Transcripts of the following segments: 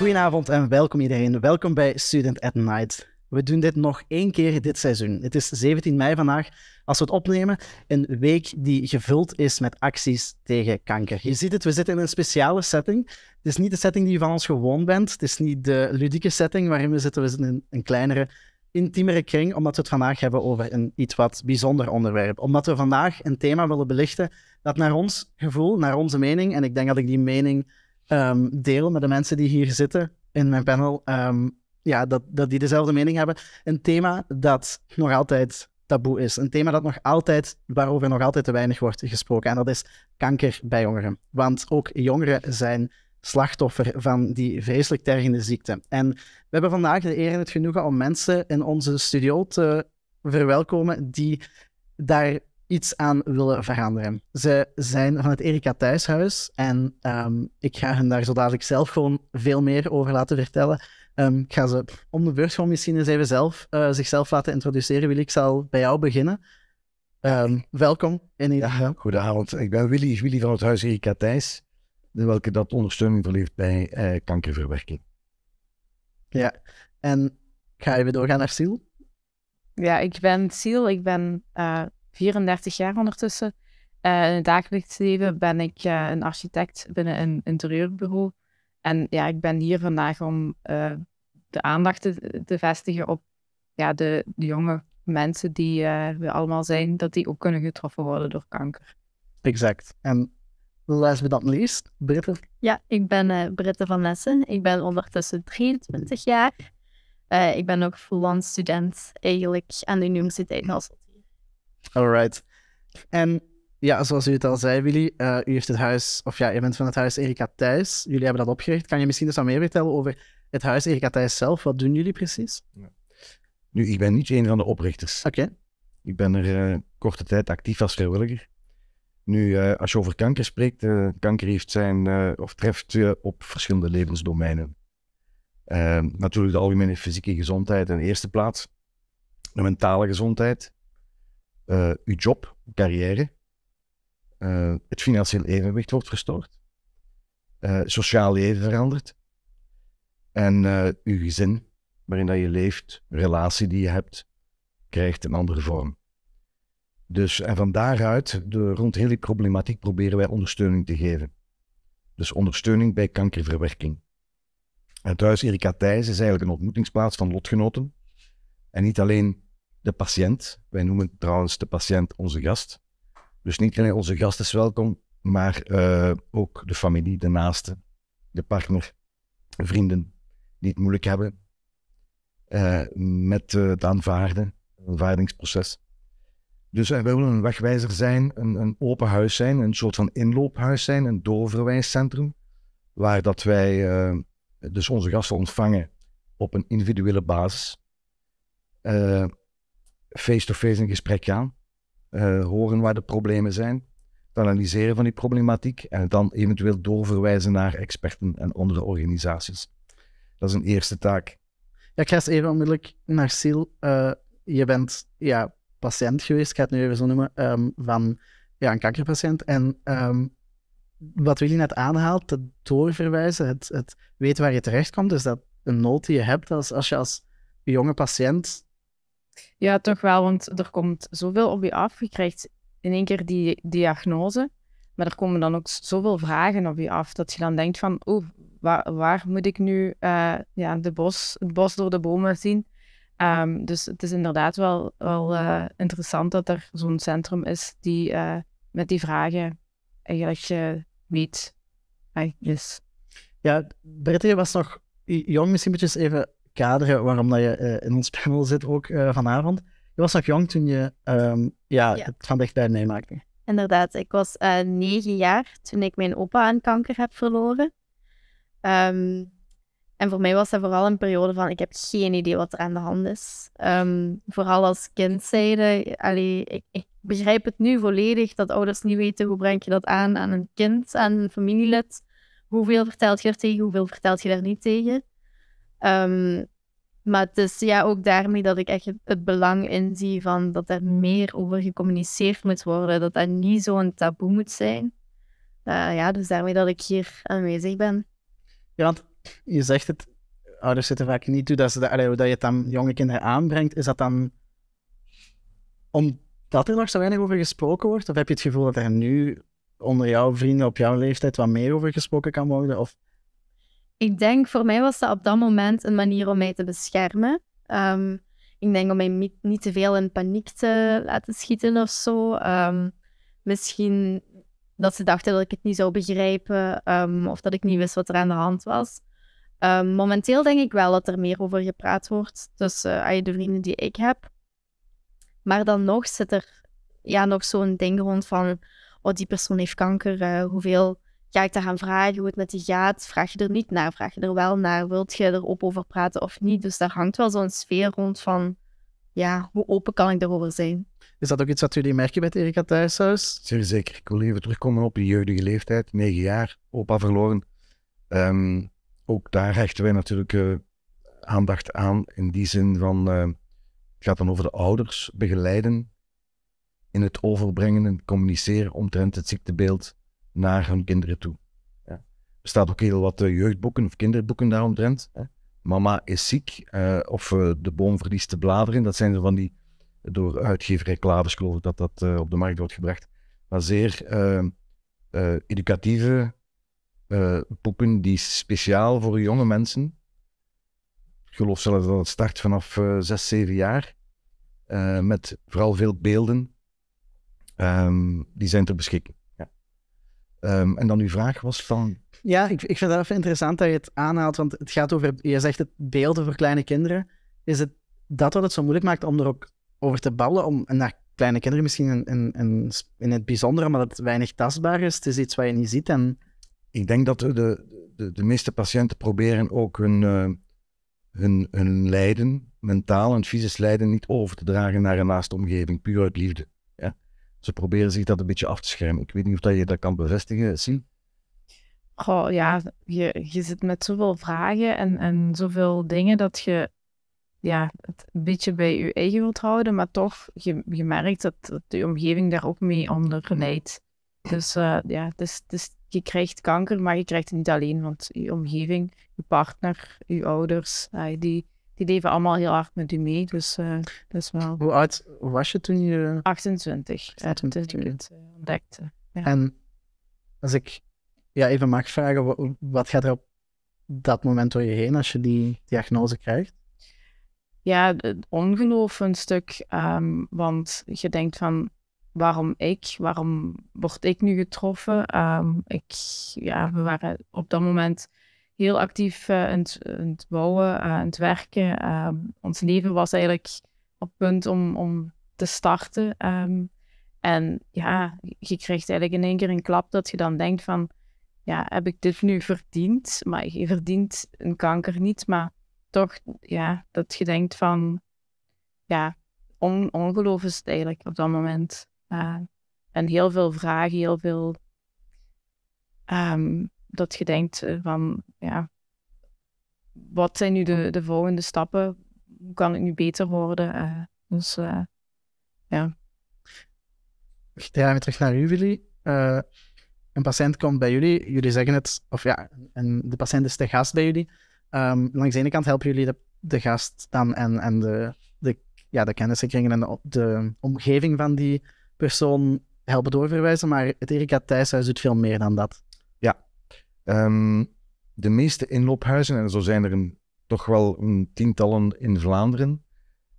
Goedenavond en welkom iedereen. Welkom bij Student at Night. We doen dit nog één keer dit seizoen. Het is 17 mei vandaag als we het opnemen. Een week die gevuld is met acties tegen kanker. Je ziet het, we zitten in een speciale setting. Het is niet de setting die je van ons gewoon bent. Het is niet de ludieke setting waarin we zitten. We zitten in een kleinere, intiemere kring, omdat we het vandaag hebben over een iets wat bijzonder onderwerp. Omdat we vandaag een thema willen belichten dat naar ons gevoel, naar onze mening, en ik denk dat ik die mening um, deel met de mensen die hier zitten in mijn panel, ehm, ja, dat, dat die dezelfde mening hebben. Een thema dat nog altijd taboe is. Een thema dat nog altijd, waarover nog altijd te weinig wordt gesproken. En dat is kanker bij jongeren. Want ook jongeren zijn slachtoffer van die vreselijk tergende ziekte. En we hebben vandaag de eer en het genoegen om mensen in onze studio te verwelkomen die daar iets aan willen veranderen. Ze zijn van het Erika Thuishuis en ehm, ik ga hen daar zo dadelijk zelf gewoon veel meer over laten vertellen. Ehm, ik ga ze om de beurt gewoon misschien eens even zelf, eh, zichzelf laten introduceren. Willy, ik zal bij jou beginnen. Ehm, welkom in ieder geval. goedenavond, ik ben Willy, Willy van het Huis Erika Thijs, welke dat ondersteuning verleeft bij eh, kankerverwerking. Ja, en ik ga even doorgaan naar Siel. Ja, ik ben Siel, ik ben eh, 34 jaar ondertussen. Eh, in het dagelijks leven ben ik eh, een architect binnen een interieurbureau. En ja, ik ben hier vandaag om eh, de aandacht te, vestigen op ja, de, de jonge mensen die we allemaal zijn, dat die ook kunnen getroffen worden door kanker. Exact. En last but not least, Britten? Ja, ik ben Britte van Lessen. Ik ben ondertussen 23 jaar. ik ben ook fulltime student eigenlijk aan de Universiteit Hasselt. Alright. En ja, zoals u het al zei, Willy, eh, u heeft het huis, of ja, je bent van het huis Erika Thijs. Jullie hebben dat opgericht. Kan je misschien eens dus wat meer vertellen over het huis Erika Thijs zelf? Wat doen jullie precies? Nu, ik ben niet een van de oprichters. Oké. Ik ben er eh, korte tijd actief als vrijwilliger. Nu, eh, als je over kanker spreekt, kanker heeft zijn, of treft je op verschillende levensdomeinen. natuurlijk de algemene fysieke gezondheid in de eerste plaats, de mentale gezondheid, uh, uw job, carrière, eh, het financieel evenwicht wordt verstoord, uh, sociaal leven verandert en uw gezin waarin dat je leeft, relatie die je hebt, krijgt een andere vorm. Dus en van daaruit, de, rond hele problematiek, proberen wij ondersteuning te geven. Dus ondersteuning bij kankerverwerking. En thuis Erika Thijs is eigenlijk een ontmoetingsplaats van lotgenoten. En niet alleen de patiënt. Wij noemen trouwens de patiënt onze gast. Dus niet alleen onze gast is welkom, maar eh, ook de familie, de naasten, de partner, vrienden die het moeilijk hebben uh, met eh, het aanvaarden, het aanvaardingsproces. Dus wij willen een wegwijzer zijn, een, een, open huis zijn, een soort van inloophuis zijn, een doorverwijscentrum, waar dat wij dus onze gasten ontvangen op een individuele basis face-to-face een gesprek gaan, eh, horen waar de problemen zijn, het analyseren van die problematiek en het dan eventueel doorverwijzen naar experten en andere organisaties. Dat is een eerste taak. Ja, ik ga eens even onmiddellijk naar Siel. Eh, je bent ja, patiënt geweest, ik ga het nu even zo noemen, ehm, van ja, een kankerpatiënt. En um, wat Willy net aanhaalt, het doorverwijzen, het, het weten waar je terechtkomt, is dat een nood die je hebt als, als je als jonge patiënt ja, toch wel, want er komt zoveel op je af. Je krijgt in één keer die diagnose, maar er komen dan ook zoveel vragen op je af dat je dan denkt van, oh, waar, moet ik nu eh, ja, de bos, het bos door de bomen zien? Ehm, dus het is inderdaad wel, wel eh, interessant dat er zo'n centrum is die eh, met die vragen eigenlijk weet. Yes. Ja, Britta, was nog jong, misschien moet eens even kaderen eh, waarom dat je eh, in ons panel zit ook eh, vanavond. Je was nog jong toen je ehm, ja, het van dichtbij meemaakte. Inderdaad, ik was negen jaar toen ik mijn opa aan kanker heb verloren. Ehm, en voor mij was dat vooral een periode van ik heb geen idee wat er aan de hand is. Ehm, vooral als kind zeiden, allee, ik, ik, begrijp het nu volledig dat ouders niet weten hoe breng je dat aan aan een kind, aan een familielid. Hoeveel vertelt je er tegen, hoeveel vertelt je daar niet tegen. Ehm, maar het is ja, ook daarmee dat ik echt het belang in zie van dat er meer over gecommuniceerd moet worden. Dat dat niet zo'n taboe moet zijn. Eh, ja, dus daarmee dat ik hier aanwezig ben. Ja, want je zegt het, ouders zitten vaak niet toe dat, ze dat je het jonge kinderen aanbrengt. Is dat dan omdat er nog zo weinig over gesproken wordt? Of heb je het gevoel dat er nu onder jouw vrienden op jouw leeftijd wat meer over gesproken kan worden? Of ik denk, voor mij was dat op dat moment een manier om mij te beschermen. Ehm, ik denk om mij niet, te veel in paniek te laten schieten of zo. Ehm, misschien dat ze dachten dat ik het niet zou begrijpen ehm, of dat ik niet wist wat er aan de hand was. momenteel denk ik wel dat er meer over gepraat wordt tussen uh, de vrienden die ik heb. Maar dan nog zit er ja, nog zo'n ding rond van, oh die persoon heeft kanker, eh, hoeveel Ga ik gaan vragen hoe het met die gaat? Vraag je er niet naar? Vraag je er wel naar? Wilt je erop over praten of niet? Dus daar hangt wel zo'n sfeer rond van, ja, hoe open kan ik daarover zijn? Is dat ook iets wat jullie merken bij Erika thuis Zeer zeker. Ik wil even terugkomen op die jeugdige leeftijd. Negen jaar, opa verloren. Ehm, ook daar hechten wij natuurlijk eh, aandacht aan. In die zin van, eh, het gaat dan over de ouders begeleiden in het overbrengen en communiceren omtrent het ziektebeeld naar hun kinderen toe. Ja. Er staat ook heel wat eh, jeugdboeken of kinderboeken daaromtrent. Ja. Mama is ziek eh, of eh, de boom verliest de bladeren. Dat zijn ze van die door uitgeverij Klavers, geloof ik, dat dat op de markt wordt gebracht. Maar zeer educatieve boeken die speciaal voor jonge mensen, ik geloof zelfs dat het start vanaf zes, zeven jaar, met vooral veel beelden, ehm, die zijn ter beschikking. Ehm, en dan uw vraag was van... Ja, ik, ik vind het even interessant dat je het aanhaalt, want het gaat over, je zegt het beelden voor kleine kinderen. Is het dat wat het zo moeilijk maakt om er ook over te ballen, om naar kleine kinderen misschien in, in het bijzondere, maar dat het weinig tastbaar is. Het is iets wat je niet ziet. En... Ik denk dat de, de, de meeste patiënten proberen ook hun, eh, hun, hun lijden, mentaal en fysisch lijden, niet over te dragen naar een naaste omgeving, puur uit liefde. Ze proberen zich dat een beetje af te schermen. Ik weet niet of dat je dat kan bevestigen, zie? Oh ja, je, je zit met zoveel vragen en, en zoveel dingen dat je ja, het een beetje bij je eigen wilt houden, maar toch, je, je merkt dat, de omgeving daar ook mee onder leidt. Dus eh, ja, dus, dus, je krijgt kanker, maar je krijgt het niet alleen, want je omgeving, je partner, je ouders, eh, die, die leven allemaal heel hard met u mee. Dus eh, wel... Hoe oud was je toen je... 28, 28 toen ik het eh, ontdekte. Eh, en als ik ja, even mag vragen, wat, gaat er op dat moment door je heen als je die diagnose krijgt? Ja, het ongeloof een stuk. Ehm, want je denkt van, waarom ik? Waarom word ik nu getroffen? Ehm, ik, ja, we waren op dat moment heel actief uh, aan, het, bouwen, eh, aan het werken. Ehm, ons leven was eigenlijk op punt om, om te starten. Ehm, en ja, je krijgt eigenlijk in één keer een klap dat je dan denkt van, ja, heb ik dit nu verdiend? Maar je verdient een kanker niet, maar toch, ja, dat je denkt van, ja, on, ongeloof is het eigenlijk op dat moment. Ehm, en heel veel vragen, heel veel dat je denkt eh, van, ja, wat zijn nu de, hm. de volgende stappen? Hoe kan ik nu beter worden? Uh, dus uh, ja. Ja, weer terug naar jullie een patiënt komt bij jullie, jullie zeggen het, of ja, en de patiënt is de gast bij jullie. Ehm, langs de ene kant helpen jullie de, gast dan en, en de, de, ja, de krijgen en de, de omgeving van die persoon helpen doorverwijzen, maar het Erika Thijshuis doet veel meer dan dat. Ehm, de meeste inloophuizen, en zo zijn er een, toch wel een tientallen in Vlaanderen,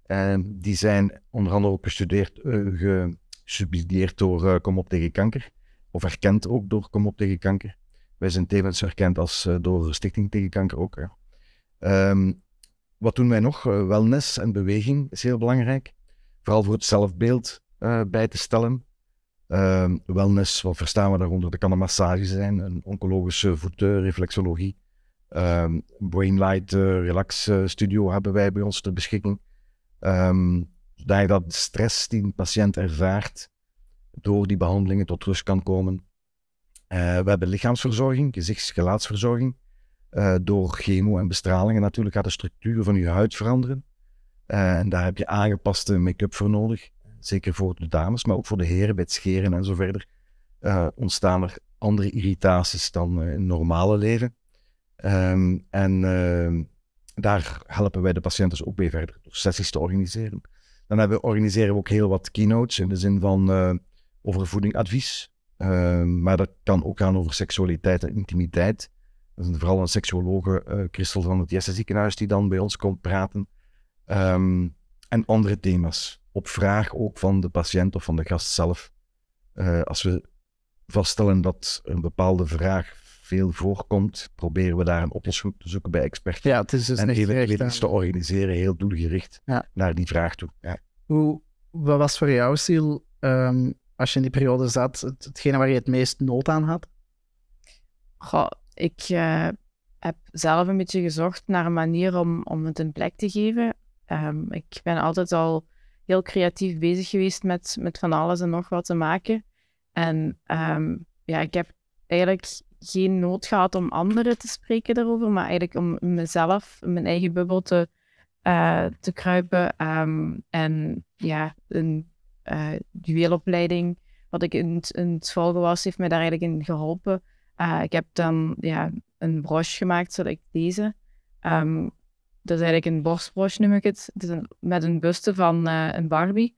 ehm, die zijn onder andere ook gestudeerd, uh, gesubsidieerd door uh, Kom op tegen kanker, of erkend ook door Kom op tegen kanker. Wij zijn tevens erkend als, uh, door Stichting tegen kanker ook. Ehm, wat doen wij nog? wellness en beweging is heel belangrijk. Vooral voor het zelfbeeld bij te stellen. Ehm, wellness, wat verstaan we daaronder? Dat kan een massage zijn, een oncologische voeteur, reflexologie. Ehm, brainlight uh, Relax eh, Studio hebben wij bij ons ter beschikking. Ehm, zodat je dat stress die een patiënt ervaart door die behandelingen tot rust kan komen. Eh, we hebben lichaamsverzorging, gezichts- gelaatsverzorging. door chemo en bestralingen natuurlijk gaat de structuur van je huid veranderen. en daar heb je aangepaste make-up voor nodig zeker voor de dames, maar ook voor de heren bij het scheren en zo verder, eh, ontstaan er andere irritaties dan eh, in het normale leven. Ehm, en ehm, daar helpen wij de patiënten dus ook mee verder door sessies te organiseren. Dan hebben we, organiseren we ook heel wat keynotes in de zin van eh, over voedingadvies. Ehm, maar dat kan ook gaan over seksualiteit en intimiteit. Dat is vooral een seksologe, Christel van het Jesse Ziekenhuis, die dan bij ons komt praten. en andere thema's op vraag ook van de patiënt of van de gast zelf. Eh, als we vaststellen dat een bepaalde vraag veel voorkomt, proberen we daar een oplossing te zoeken bij experten Ja, het is dus en eventueel iets te organiseren, heel doelgericht naar die vraag toe. Ja. Hoe, wat was voor jou, Siel, ehm, als je in die periode zat, hetgene waar je het meest nood aan had? Goh, ik eh, heb zelf een beetje gezocht naar een manier om, om het een plek te geven. Ehm, ik ben altijd al heel creatief bezig geweest met, met van alles en nog wat te maken. En ehm, ja, ik heb eigenlijk geen nood gehad om anderen te spreken daarover, maar eigenlijk om mezelf, mijn eigen bubbel te, eh, te kruipen. Ehm, en ja, een uh, eh, duelopleiding, wat ik in, in het volgen was, heeft mij daar eigenlijk in geholpen. Eh, ik heb dan ja, een broche gemaakt, zodat ik deze. Ehm, dat is eigenlijk een borstbrush noem ik het. met een buste van eh, een Barbie.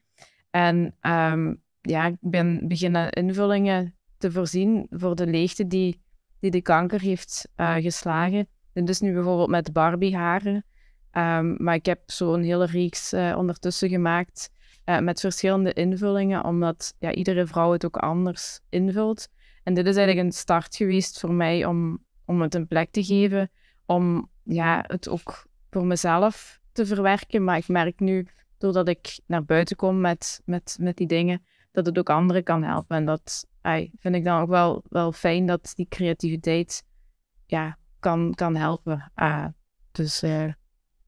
En ehm, ja, ik ben beginnen invullingen te voorzien voor de leegte die, die de kanker heeft eh, geslagen. Dit is nu bijvoorbeeld met Barbie-haren. Ehm, maar ik heb zo'n hele reeks eh, ondertussen gemaakt met verschillende invullingen, omdat ja, iedere vrouw het ook anders invult. En dit is eigenlijk een start geweest voor mij om, om het een plek te geven, om ja, het ook voor mezelf te verwerken. Maar ik merk nu, doordat ik naar buiten kom met, met, met die dingen, dat het ook anderen kan helpen. En dat vind ik dan ook wel, wel fijn dat die creativiteit ja, kan, kan helpen. Uh, dus, uh...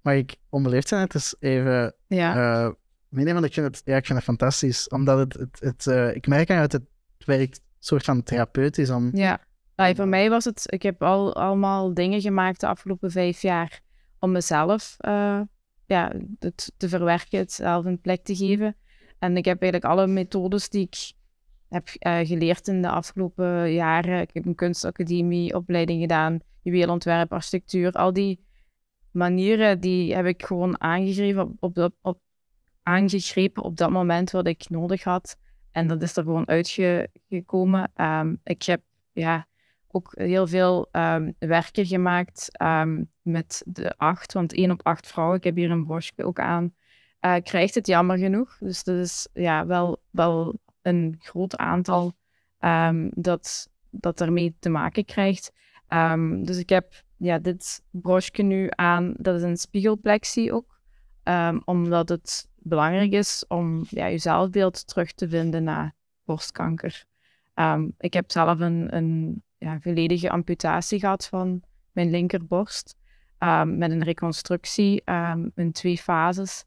ik onbeleefd zijn? Het is even meenemen, eh, want ik vind het, ja, fantastisch. Omdat het, het, het eh, ik merk uit het, het werkt soort van therapeutisch. Om... Ja. Nou, voor mij was het, ik heb al allemaal dingen gemaakt de afgelopen vijf jaar om mezelf eh, ja, het te verwerken, het zelf een plek te mhm. geven. En ik heb eigenlijk alle methodes die ik heb eh, geleerd in de afgelopen jaren. Ik heb een kunstacademie, opleiding gedaan, juweelontwerp, architectuur. Al die manieren die heb ik gewoon aangegrepen op, op, dat, aangegrepen op dat moment wat ik nodig had. En dat is er gewoon uitgekomen. Ehm, ik heb ja, ook heel veel um, werken gemaakt ehm, met de acht, want één op acht vrouwen, ik heb hier een borstje ook aan, eh, krijgt het jammer genoeg. Dus dat is ja, wel, wel een groot aantal ehm, dat, dat daarmee te maken krijgt. dus ik heb ja, dit broche nu aan, dat is een spiegelplexie ook, omdat het belangrijk is om ja, je zelfbeeld terug te vinden na borstkanker. ik heb zelf een, een ja, volledige amputatie gehad van mijn linkerborst. Ehm, met een reconstructie um, in twee fases.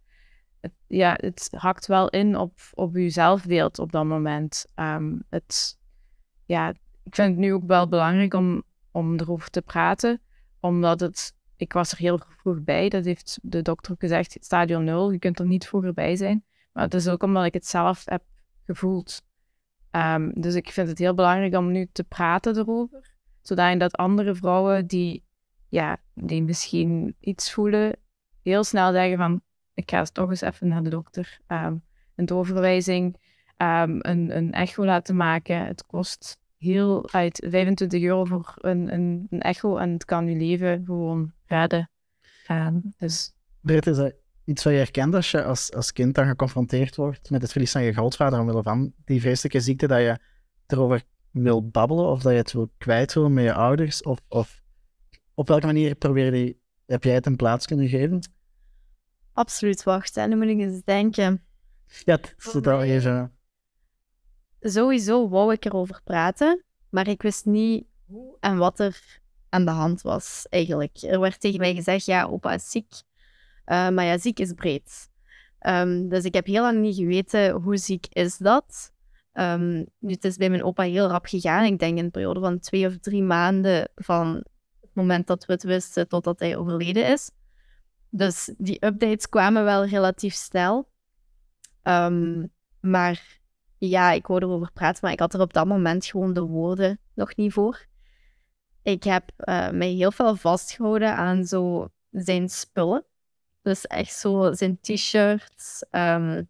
Het, ja, het hakt wel in op, op uw zelfbeeld op dat moment. Ehm, het, ja, ik vind het nu ook wel belangrijk om, om erover te praten, omdat het, ik was er heel vroeg bij. Dat heeft de dokter ook gezegd, stadion 0, je kunt er niet vroeger bij zijn. Maar het is ook omdat ik het zelf heb gevoeld. Ehm, dus ik vind het heel belangrijk om nu te praten erover. Zodat andere vrouwen die, ja, die misschien iets voelen, heel snel zeggen van ik ga toch eens even naar de dokter. Ehm, een doorverwijzing, ehm, een, een echo laten maken. Het kost heel uit 25 euro voor een, een, een echo en het kan je leven gewoon redden. Um, dus. Britt, is dat iets wat je herkent als je als, als kind dan geconfronteerd wordt met het verlies van je grootvader omwille van die vreselijke ziekte, dat je erover wil babbelen of dat je het wil kwijt wil met je ouders? Of, of op welke manier probeer die, heb jij het een plaats kunnen geven? Absoluut, wacht. En dan moet ik eens denken. Ja, zit even. Sowieso wou ik erover praten, maar ik wist niet hoe en wat er aan de hand was eigenlijk. Er werd tegen mij gezegd, ja, opa is ziek eh, maar ja, ziek is breed. Ehm, dus ik heb heel lang niet geweten hoe ziek is dat. Um, nu, het is bij mijn opa heel rap gegaan. Ik denk in een periode van twee of drie maanden van het moment dat we het wisten totdat hij overleden is. Dus die updates kwamen wel relatief snel. Ehm, maar ja, ik hoorde erover praten, maar ik had er op dat moment gewoon de woorden nog niet voor. Ik heb uh, mij heel veel vastgehouden aan zo zijn spullen. Dus echt zo zijn t-shirts. Ehm,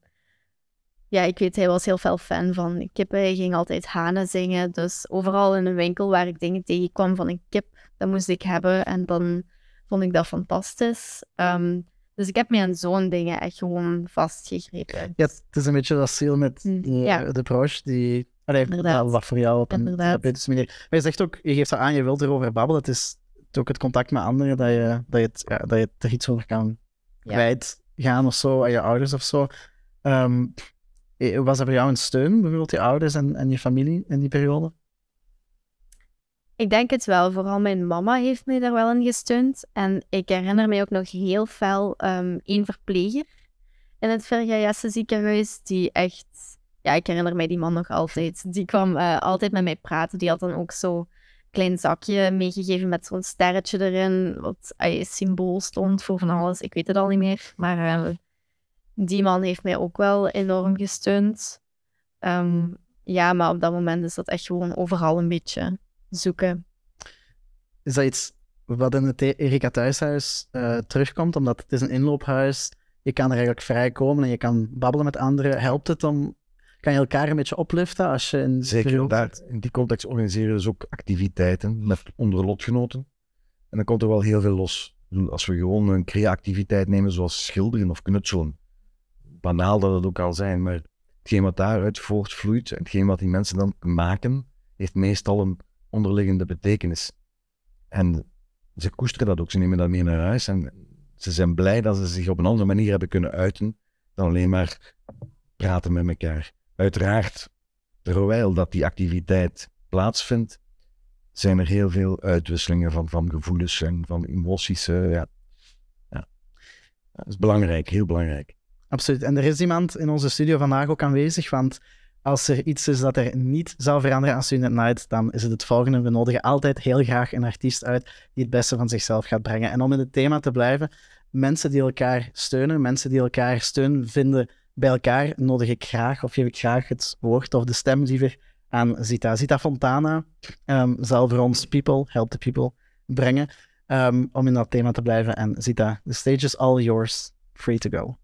ja, ik weet, hij was heel veel fan van kippen. Hij ging altijd hanen zingen. Dus overal in een winkel waar ik dingen tegenkwam van een kip, dat moest ik hebben. En dan vond ik dat fantastisch. Ehm, dus ik heb me aan zo'n dingen echt gewoon vastgegrepen. Ja, het is een beetje dat ziel met mm, eh, de, ja. broche die... Allee, wat voor jou op een is dus manier. Maar je zegt ook, je geeft dat aan, je wilt erover babbelen. Het is ook het contact met anderen dat je, dat je, het, ja, dat je er iets over kan kwijt gaan of zo aan je ouders of zo. Ehm, eh, was dat voor jou een steun, bijvoorbeeld je ouders en, en je familie in die periode? Ik denk het wel. Vooral mijn mama heeft mij daar wel in gesteund. En ik herinner mij ook nog heel fel um, één verpleger in het Vergajasse ziekenhuis, die echt... Ja, ik herinner mij die man nog altijd. Die kwam eh, altijd met mij praten. Die had dan ook zo klein zakje meegegeven met zo'n sterretje erin, wat ay, symbool stond voor van alles. Ik weet het al niet meer, maar eh, die man heeft mij ook wel enorm gesteund. Ehm, ja, maar op dat moment is dat echt gewoon overal een beetje zoeken. Is dat iets wat in het e- Erika Thuishuis eh, terugkomt? Omdat het is een inloophuis, je kan er eigenlijk vrij komen en je kan babbelen met anderen. Helpt het om kan je elkaar een beetje opliften als je Zeker, in die context organiseren we dus ook activiteiten met onderlotgenoten En dan komt er wel heel veel los. Als we gewoon een creativiteit nemen zoals schilderen of knutselen, banaal dat het ook al zijn, maar hetgeen wat daaruit voortvloeit en hetgeen wat die mensen dan maken, heeft meestal een onderliggende betekenis. En ze koesteren dat ook, ze nemen dat mee naar huis en ze zijn blij dat ze zich op een andere manier hebben kunnen uiten dan alleen maar praten met elkaar. Uiteraard, terwijl dat die activiteit plaatsvindt, zijn er heel veel uitwisselingen van, van gevoelens en van emoties. Eh, ja. ja, dat is belangrijk, heel belangrijk. Absoluut. En er is iemand in onze studio vandaag ook aanwezig, want als er iets is dat er niet zal veranderen aan Student Night, dan is het het volgende. We nodigen altijd heel graag een artiest uit die het beste van zichzelf gaat brengen. En om in het thema te blijven, mensen die elkaar steunen, mensen die elkaar steun vinden bij elkaar nodig ik graag, of geef ik graag het woord of de stem liever aan Zita. Zita Fontana um, ehm, zal voor ons People, Help the People brengen, ehm, om in dat thema te blijven. En Zita, the stage is all yours, free to go.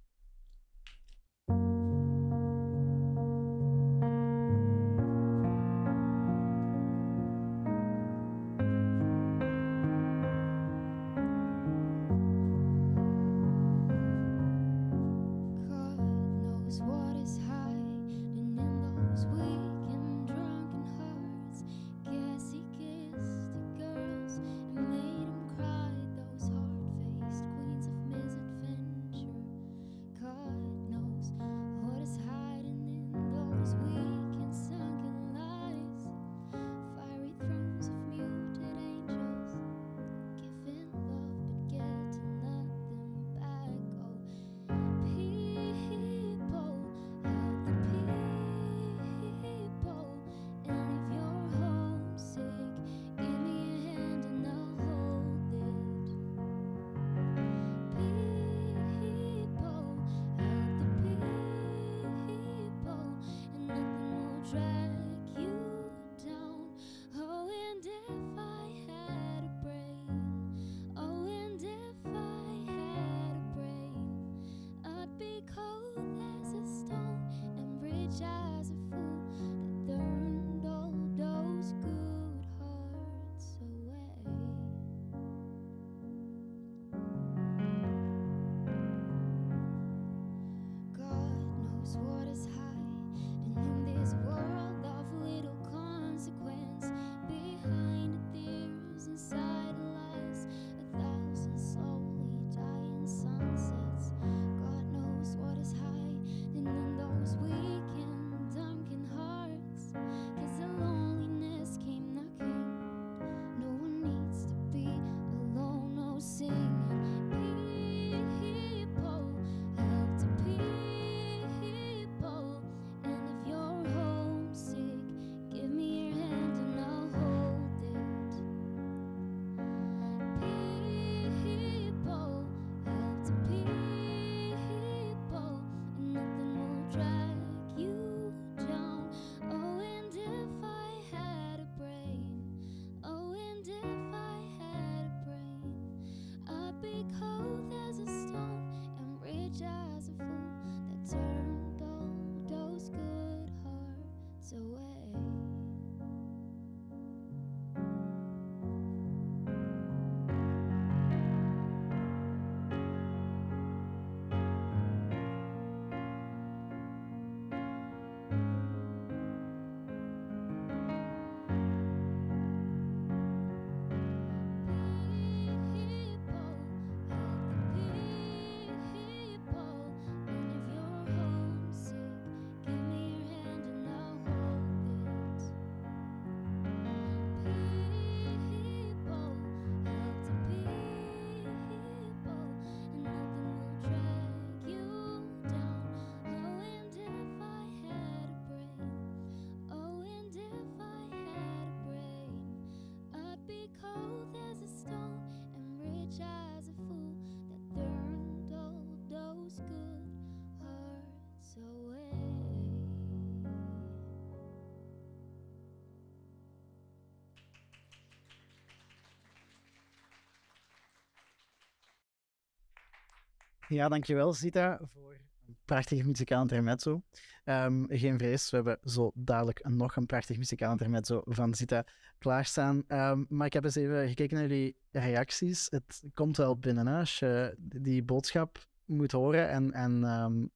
Ja, dankjewel Zita voor een prachtig muzikaal intermezzo. Um, geen vrees, we hebben zo dadelijk nog een prachtig muzikaal intermezzo van Zita klaarstaan. Ehm, maar ik heb eens even gekeken naar jullie reacties. Het komt wel binnen als je die boodschap moet horen. En, en ehm,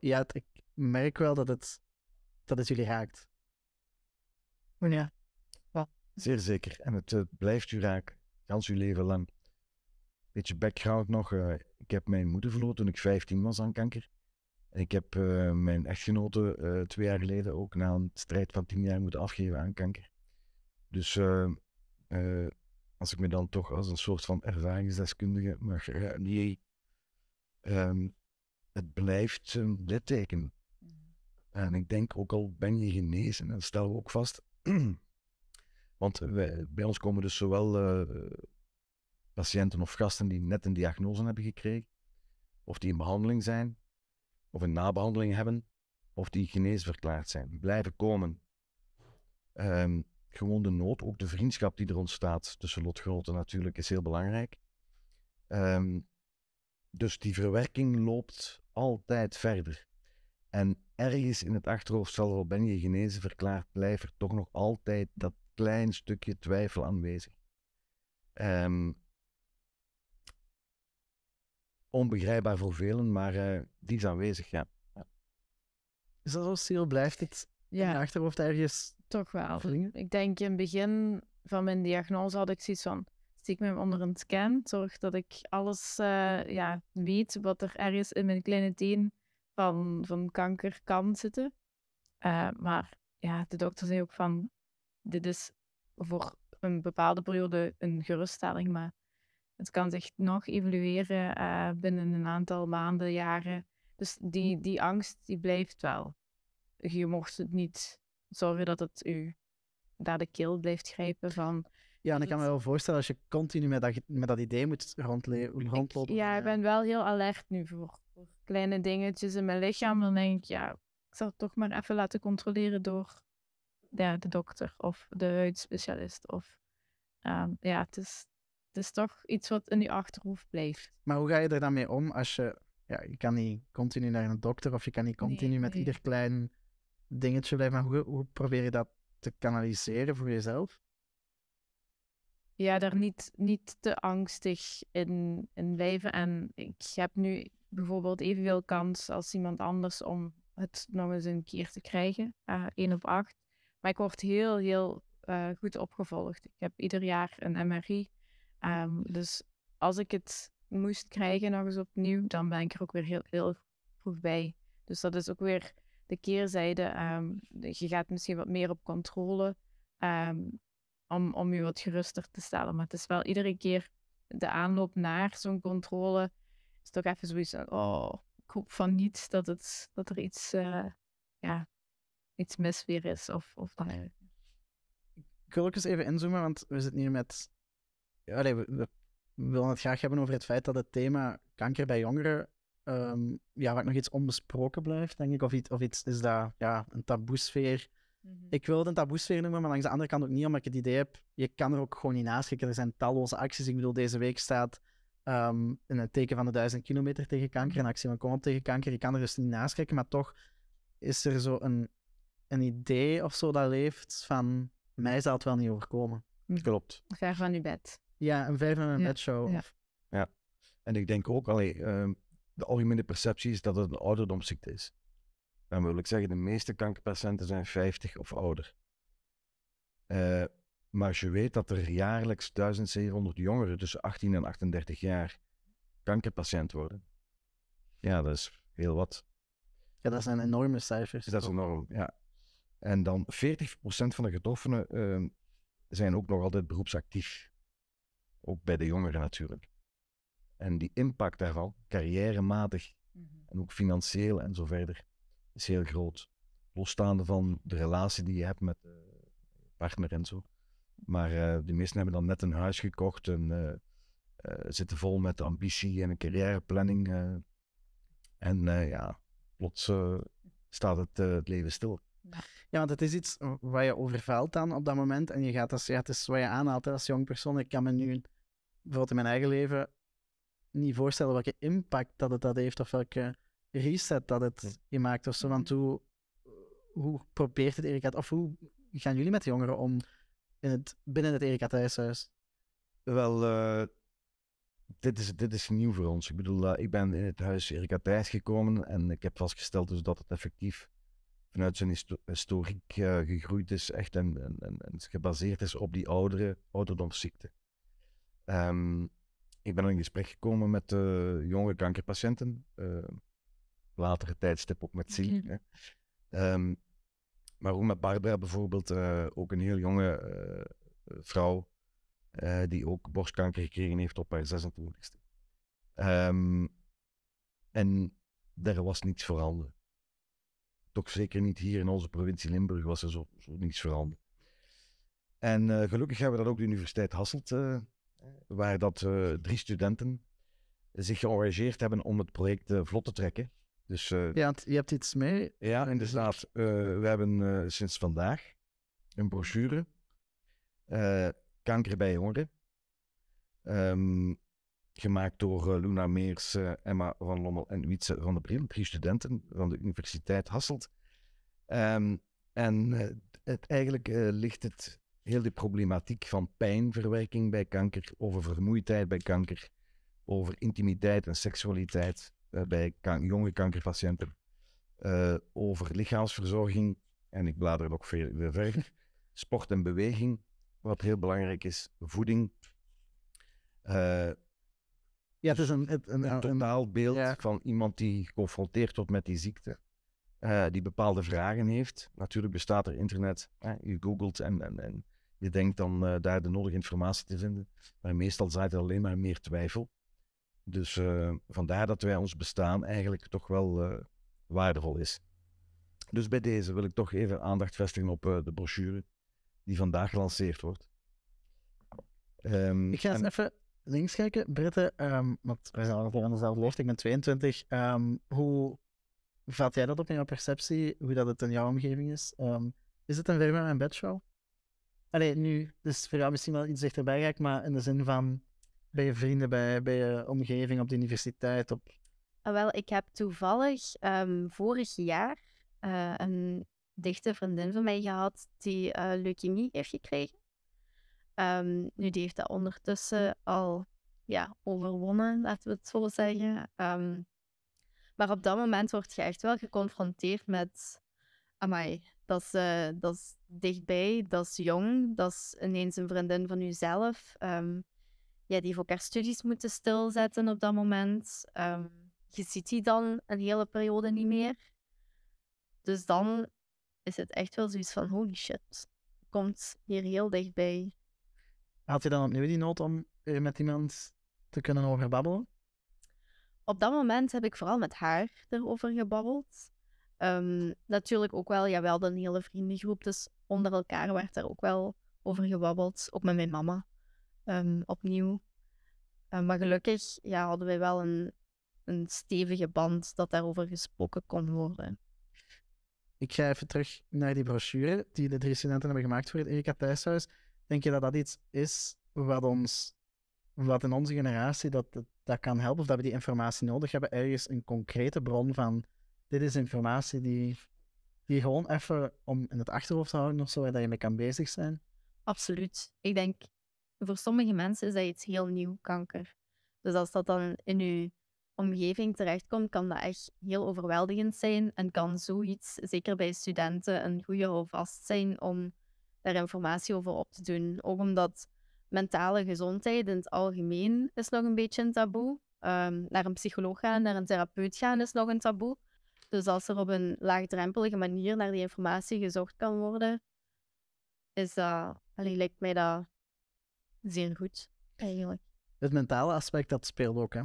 ja, ik merk wel dat het, dat het jullie raakt. Ja. Wat? Zeer zeker. En het, eh, blijft u raken, gans uw leven lang. Beetje background nog. Eh, ik heb mijn moeder verloren toen ik 15 was aan kanker. En ik heb eh, mijn echtgenote eh, twee jaar geleden ook na een strijd van 10 jaar moeten afgeven aan kanker. Dus eh, als ik me dan toch als een soort van ervaringsdeskundige mag nee, ehm, het blijft een litteken. Mhm. En ik denk, ook al ben je genezen, dat stellen we ook vast. Want bij ons komen dus zowel patiënten of gasten die net een diagnose hebben gekregen, of die in behandeling zijn, of een nabehandeling hebben, of die genezen verklaard zijn, blijven komen. Um, gewoon de nood, ook de vriendschap die er ontstaat tussen lotgenoten natuurlijk, is heel belangrijk. Ehm, dus die verwerking loopt altijd verder. En ergens in het achterhoofd, zal al ben je genezen verklaard, blijft er toch nog altijd dat klein stukje twijfel aanwezig. Um, onbegrijpbaar voor velen, maar eh, die is aanwezig, ja. ja. Is dat Blijft het in je achterhoofd ergens Toch wel. Vlingen? Ik denk in het begin van mijn diagnose had ik zoiets van... Stiek me onder een scan, zorg dat ik alles eh, ja, weet wat er ergens in mijn kleine teen van, van kanker kan zitten. Eh, maar ja, de dokter zei ook van... Dit is voor een bepaalde periode een geruststelling, maar het kan zich nog evolueren eh, binnen een aantal maanden, jaren. Dus die, die angst, die blijft wel. Je mocht het niet zorgen dat het u daar de keel blijft grijpen van... Ja, en ik kan me wel voorstellen als je continu met dat, met dat idee moet rondlopen. ja, ik ben wel heel alert nu voor, voor, kleine dingetjes in mijn lichaam. Dan denk ik, ja, ik zal het toch maar even laten controleren door ja, de dokter of de huidspecialist. Of, ehm, ja, het is, is toch iets wat in je achterhoofd blijft. Maar hoe ga je er dan mee om als je... Ja, je kan niet continu naar een dokter of je kan niet continu met ieder klein dingetje blijven. Maar hoe, hoe probeer je dat te kanaliseren voor jezelf? ja, daar niet, niet te angstig in, in blijven. En ik heb nu bijvoorbeeld evenveel kans als iemand anders om het nog eens een keer te krijgen, uh, één op acht. Maar ik word heel, heel eh, goed opgevolgd. Ik heb ieder jaar een MRI Ehm, dus als ik het moest krijgen nog eens opnieuw, dan ben ik er ook weer heel, heel vroeg bij. Dus dat is ook weer de keerzijde. Ehm, je gaat misschien wat meer op controle ehm, om, om je wat geruster te stellen. Maar het is wel iedere keer de aanloop naar zo'n controle. is toch even zoiets van, oh, ik hoop van niet dat, het, dat er iets, eh, ja, iets mis weer is. Of, of Ik wil ook eens even inzoomen, want we zitten hier met we, willen het graag hebben over het feit dat het thema kanker bij jongeren um, ja, vaak nog iets onbesproken blijft, denk ik. Of iets, of is dat ja, een taboesfeer. Mhm. Ik wil het een taboesfeer noemen, maar langs de andere kant ook niet, omdat ik het idee heb, je kan er ook gewoon niet naast Er zijn talloze acties. Ik bedoel, deze week staat ehm, in het teken van de 1000 kilometer tegen kanker, een actie van Kom tegen kanker. Je kan er dus niet naast maar toch is er zo een, een idee of zo dat leeft van mij zal het wel niet overkomen. Mhm. Klopt. Ver van uw bed. Ja, een vijf en een Ja. En ik denk ook, ehm, de algemene perceptie is dat het een ouderdomsziekte is. Dan wil ik zeggen, de meeste kankerpatiënten zijn 50 of ouder. Uh, maar je weet dat er jaarlijks 1700 jongeren tussen 18 en 38 jaar kankerpatiënt worden. Ja, dat is heel wat. Ja, dat zijn enorme cijfers. Dat is enorm, ja. En dan 40% van de getroffenen ehm, zijn ook nog altijd beroepsactief. Ook bij de jongeren natuurlijk. En die impact daarvan, carrièrematig mhm. en ook financieel en zo verder, is heel groot. Losstaande van de relatie die je hebt met eh, je partner en zo. Maar uh, de meesten hebben dan net een huis gekocht en eh, zitten vol met ambitie en een carrièreplanning. en ja, plots staat het, het leven stil. Ja, want het is iets waar je overvalt dan op dat moment. En je gaat dat ja, het is wat je aanhaalt als jong persoon. Ik kan me nu, bijvoorbeeld in mijn eigen leven, niet voorstellen welke impact dat het dat heeft of welke reset dat het je maakt of zo. Want mhm. hoe, hoe probeert het Erica, of hoe gaan jullie met de jongeren om in het, binnen het Erika Thijshuis? Wel, eh, dit, is, dit is nieuw voor ons. Ik bedoel, eh, ik ben in het huis Erika Thijs gekomen en ik heb vastgesteld dus dat het effectief vanuit zijn historiek eh, gegroeid is echt en, en, en, gebaseerd is op die oudere ouderdomsziekte. Ehm, ik ben in gesprek gekomen met uh, jonge kankerpatiënten, uh, latere tijdstip ook met Zie. Ehm, maar ook met Barbara bijvoorbeeld, ook een heel jonge vrouw die ook borstkanker gekregen heeft op haar 26e. Ehm, en daar was niets veranderd. Toch zeker niet hier in onze provincie Limburg was er zo, zo niets veranderd. En eh, gelukkig hebben we dat ook de Universiteit Hasselt, eh, waar dat, eh, drie studenten zich geëngageerd hebben om het project vlot te trekken. Dus, ja, je hebt iets mee. Ja, inderdaad. we hebben sinds vandaag een brochure, Kanker bij jongeren. Um, gemaakt door eh, Luna Meers, eh, Emma van Lommel en Wietse van de Bril, drie studenten van de Universiteit Hasselt. Ehm, en eh, het, eigenlijk ligt het heel de problematiek van pijnverwerking bij kanker, over vermoeidheid bij kanker, over intimiteit en seksualiteit bij jonge kankerpatiënten, over lichaamsverzorging, en ik blader nog veel verder, sport en beweging, wat heel belangrijk is, voeding, ja, het dus is een, het, een, van iemand die geconfronteerd wordt met die ziekte. Eh, die bepaalde vragen heeft. Natuurlijk bestaat er internet. je googelt en, en, en, je denkt dan eh, daar de nodige informatie te vinden. Maar meestal zaait er alleen maar meer twijfel. Dus eh, vandaar dat wij ons bestaan eigenlijk toch wel waardevol is. Dus bij deze wil ik toch even aandacht vestigen op de brochure die vandaag gelanceerd wordt. Ehm, ik ga eens even links kijken, Britten, ehm, want wij zijn allemaal aan dezelfde leeftijd, ik ben 22. Ehm, hoe vat jij dat op in jouw perceptie, hoe dat het in jouw omgeving is? Ehm, is het een verma en bedshow? Allee, nu, dus voor jou misschien wel iets dichterbij ik, maar in de zin van, ben je vrienden, bij, bij je omgeving, op de universiteit, op... Ah, wel, ik heb toevallig vorig jaar eh, een dichte vriendin van mij gehad die uh, leukemie heeft gekregen. Ehm, nu, die heeft dat ondertussen al ja, overwonnen, laten we het zo zeggen. Ehm, maar op dat moment word je echt wel geconfronteerd met... Amai, dat is, eh, dat is dichtbij, dat is jong, dat is ineens een vriendin van jezelf. Ehm, ja, die heeft elkaar haar studies moeten stilzetten op dat moment. je ziet die dan een hele periode niet meer. Dus dan is het echt wel zoiets van, holy shit, komt hier heel dichtbij. Had je dan opnieuw die nood om eh, met iemand te kunnen overbabbelen? Op dat moment heb ik vooral met haar erover gebabbeld. Ehm, natuurlijk ook wel, ja, wel een hele vriendengroep. Dus onder elkaar werd daar ook wel over gebabbeld. Ook met mijn mama. Ehm, opnieuw. Ehm, maar gelukkig ja, hadden wij wel een, een stevige band dat daarover gesproken kon worden. Ik ga even terug naar die brochure die de drie studenten hebben gemaakt voor het Erika Thijshuis. Denk je dat dat iets is wat ons, wat in onze generatie dat, dat kan helpen, of dat we die informatie nodig hebben, ergens een concrete bron van, dit is informatie die, die gewoon even om in het achterhoofd te houden of zo, waar je mee kan bezig zijn? Absoluut. Ik denk, voor sommige mensen is dat iets heel nieuw, kanker. Dus als dat dan in je omgeving terechtkomt, kan dat echt heel overweldigend zijn en kan zoiets, zeker bij studenten, een goede houvast zijn om daar informatie over op te doen. Ook omdat mentale gezondheid in het algemeen is nog een beetje een taboe. Um, naar een psycholoog gaan, naar een therapeut gaan is nog een taboe. Dus als er op een laagdrempelige manier naar die informatie gezocht kan worden, is dat, allee, lijkt mij dat zeer goed, eigenlijk. Het mentale aspect, dat speelt ook, hè?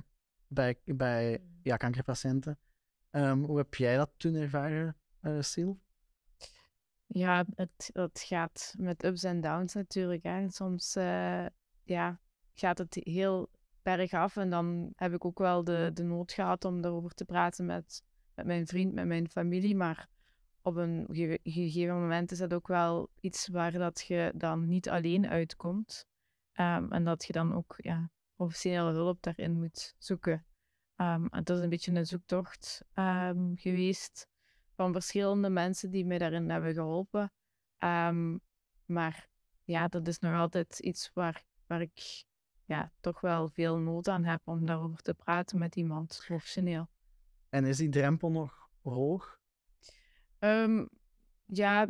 Bij, bij mm. ja, kankerpatiënten. Ehm, hoe heb jij dat toen ervaren, uh, Siel? Ja, het, het gaat met ups en downs natuurlijk. Hè. Soms eh, ja, gaat het heel bergaf. En dan heb ik ook wel de, de nood gehad om daarover te praten met, met mijn vriend, met mijn familie. Maar op een gegeven moment is dat ook wel iets waar dat je dan niet alleen uitkomt. Ehm, en dat je dan ook ja, professionele hulp daarin moet zoeken. Um, het is een beetje een zoektocht ehm, geweest van verschillende mensen die mij daarin hebben geholpen. Ehm, maar ja, dat is nog altijd iets waar, waar ik ja, toch wel veel nood aan heb om daarover te praten met iemand professioneel. En is die drempel nog hoog? Ehm, ja,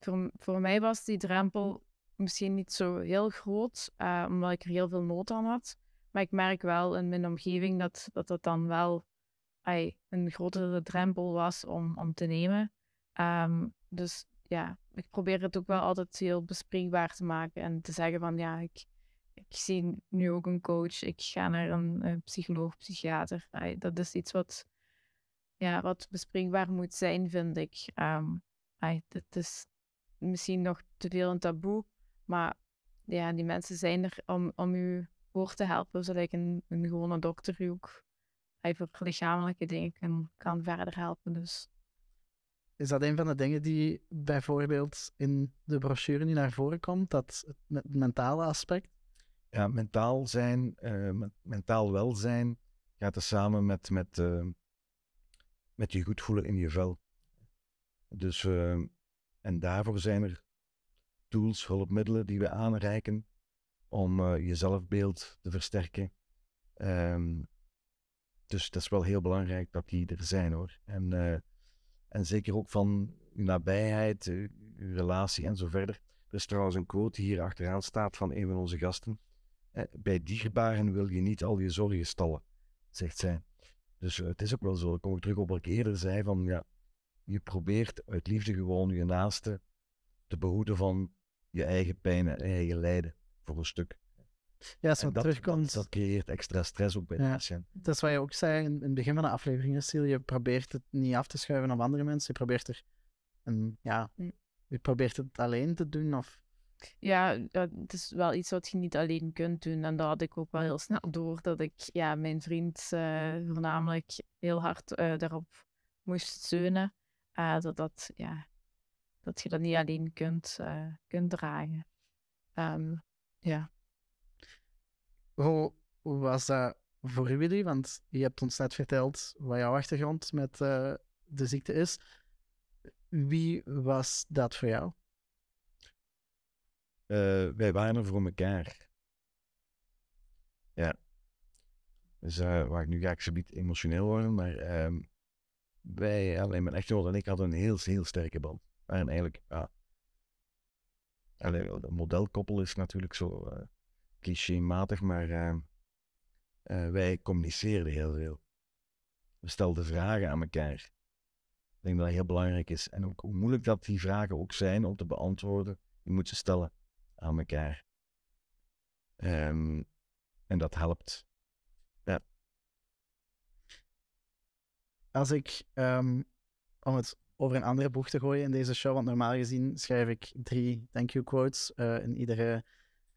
voor, voor mij was die drempel misschien niet zo heel groot, eh, omdat ik er heel veel nood aan had. Maar ik merk wel in mijn omgeving dat dat, dat dan wel een grotere drempel was om, om te nemen. Ehm, dus ja, ik probeer het ook wel altijd heel bespreekbaar te maken en te zeggen van ja, ik, ik zie nu ook een coach, ik ga naar een, psycholoog, psychiater. dat is iets wat, ja, wat bespreekbaar moet zijn, vind ik. Um, ehm, dat is misschien nog te veel een taboe, maar ja, die mensen zijn er om, om u voor te helpen, zodat ik een, een gewone dokter ook even lichamelijke dingen kan, kan verder helpen. Dus. Is dat een van de dingen die bijvoorbeeld in de brochure die naar voren komt, dat het mentale aspect? Ja, mentaal zijn, uh, mentaal welzijn gaat er samen met, met, eh, met je goed voelen in je vel. Dus, eh, en daarvoor zijn er tools, hulpmiddelen die we aanreiken om je zelfbeeld te versterken. Ehm, dus dat is wel heel belangrijk dat die er zijn hoor. En, eh, en zeker ook van uw nabijheid, eh, uw relatie en zo verder. Er is trouwens een quote die hier achteraan staat van een van onze gasten. Eh, bij dierbaren wil je niet al je zorgen stallen, zegt zij. Dus het is ook wel zo. Ik kom ik terug op wat ik eerder zei: van ja, je probeert uit liefde gewoon je naaste te behoeden van je eigen pijn en eigen lijden voor een stuk. Ja, als dat, terugkomt. Dat, creëert extra stress ook bij de patiënt. Dat is wat je ook zei in, het begin van de aflevering, Stiel. Je probeert het niet af te schuiven op andere mensen. Je probeert er een, ja, hm. je probeert het alleen te doen of... Ja, het is wel iets wat je niet alleen kunt doen. En daar had ik ook wel heel snel door, dat ik ja, mijn vriend eh, voornamelijk heel hard uh, daarop moest steunen. Eh, dat, dat, ja, dat je dat niet alleen kunt, kunt dragen. Ehm, ja hoe, was dat voor jullie? Want je hebt ons net verteld wat jouw achtergrond met eh, de ziekte is. Wie was dat voor jou? Eh, wij waren er voor elkaar. Ja. Dus eh, waar ik nu ga ik zo emotioneel worden, maar ehm, wij, alleen mijn echtgenoot en ik hadden een heel, heel sterke band. En eigenlijk, ja. Alleen, een modelkoppel is natuurlijk zo clichématig, maar ehm, eh, wij communiceren heel veel. We stelden vragen aan elkaar. Ik denk dat dat heel belangrijk is. En ook hoe moeilijk dat die vragen ook zijn om te beantwoorden, je moet ze stellen aan elkaar. Ehm, en dat helpt. Ja. Als ik, ehm, om het over een andere boeg te gooien in deze show, want normaal gezien schrijf ik drie thank you quotes eh, in iedere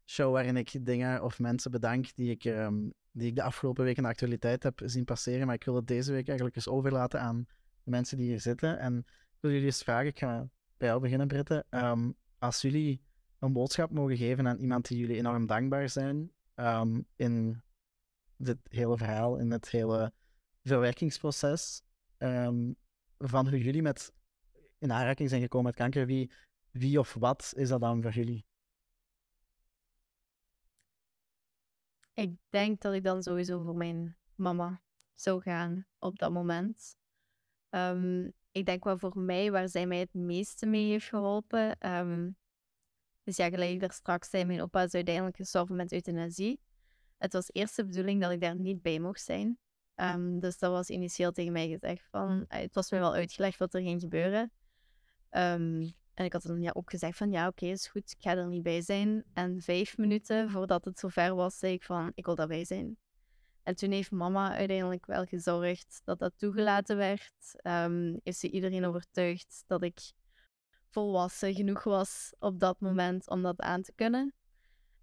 show waarin ik dingen of mensen bedank die ik, ehm, die ik de afgelopen weken in de actualiteit heb zien passeren. Maar ik wil het deze week eigenlijk eens overlaten aan de mensen die hier zitten. En ik wil jullie eens vragen, ik ga bij jou beginnen, Britten. Ehm, als jullie een boodschap mogen geven aan iemand die jullie enorm dankbaar zijn ehm, in dit hele verhaal, in het hele verwerkingsproces van hoe jullie met in aanraking zijn gekomen met kanker, wie, wie of wat is dat dan voor jullie? Ik denk dat ik dan sowieso voor mijn mama zou gaan op dat moment. Ehm, ik denk wel voor mij, waar zij mij het meeste mee heeft geholpen. Ehm, dus ja, gelijk daar straks zei, mijn opa is uiteindelijk gestorven met euthanasie. Het was eerst de bedoeling dat ik daar niet bij mocht zijn. Ehm, dus dat was initieel tegen mij gezegd van, hm. eh, het was mij wel uitgelegd wat er ging gebeuren. En ik had dan ja, ook gezegd van ja, oké, is goed, ik ga er niet bij zijn. En vijf minuten voordat het zover was, zei ik van ik wil daarbij zijn. En toen heeft mama uiteindelijk wel gezorgd dat dat toegelaten werd. Um, heeft ze iedereen overtuigd dat ik volwassen genoeg was op dat moment om dat aan te kunnen.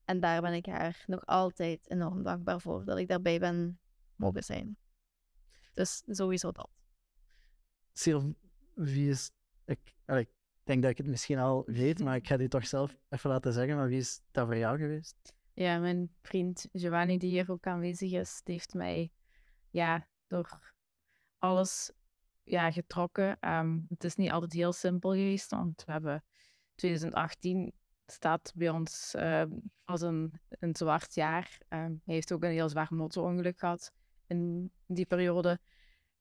En daar ben ik haar nog altijd enorm dankbaar voor dat ik daarbij ben mogen zijn. Dus sowieso dat. wie is. Ik, ik ik denk dat ik het misschien al weet, maar ik ga dit toch zelf even laten zeggen. Maar wie is dat voor jou geweest? Ja, mijn vriend Giovanni, die hier ook aanwezig is, heeft mij ja, door alles ja, getrokken. Ehm, het is niet altijd heel simpel geweest, want we hebben 2018 staat bij ons ehm, als een, een zwart jaar. Ehm, hij heeft ook een heel zwaar motorongeluk gehad in die periode.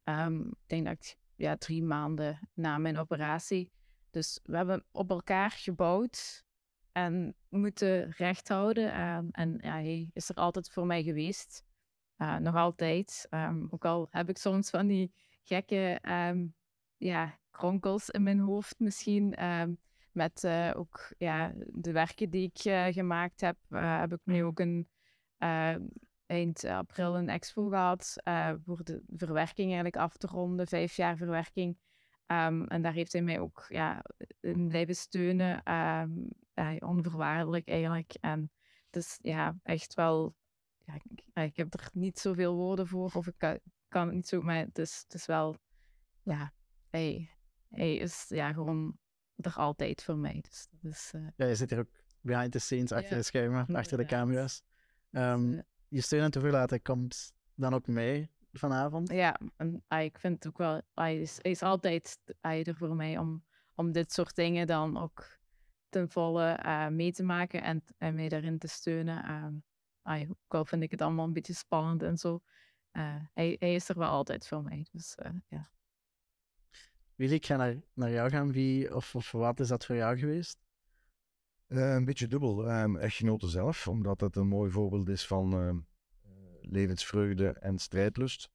ik denk dat ik ja, drie maanden na mijn operatie dus we hebben op elkaar gebouwd en moeten recht houden. Ehm, en ja, hij is er altijd voor mij geweest. Eh, nog altijd. Ehm, ook al heb ik soms van die gekke ehm, ja, kronkels in mijn hoofd misschien. met eh, ook ja, de werken die ik eh, gemaakt heb, heb ik nu ook een, eind april een expo gehad. voor de verwerking eigenlijk af te ronden, vijf jaar verwerking. Ehm, en daar heeft hij mij ook ja, in blijven steunen, um, onvoorwaardelijk eigenlijk. En dus ja, echt wel, ja, ik, ik, heb er niet zoveel woorden voor, of ik kan, het niet zo, maar het is, het is wel, ja, hij, hij is ja, gewoon er altijd voor mij. Dus, eh, ja, je zit hier ook behind the scenes, achter ja, de schermen, achter de camera's. Dus, ehm, eh, je steun en toeverlaten komt dan ook mee vanavond. Ja, en ah, ik vind het ook wel, ah, hij is, is altijd er voor mij om, om dit soort dingen dan ook ten volle eh, mee te maken en, en mij daarin te steunen. Ehm, ah, ook al vind ik het allemaal een beetje spannend en zo. Eh, hij, hij, is er wel altijd voor mij. Dus, yeah. Willy, ik ga naar, naar jou gaan. Wie of, of wat is dat voor jou geweest? Eh, een beetje dubbel. Echt echtgenote zelf, omdat het een mooi voorbeeld is van ehm, levensvreugde en strijdlust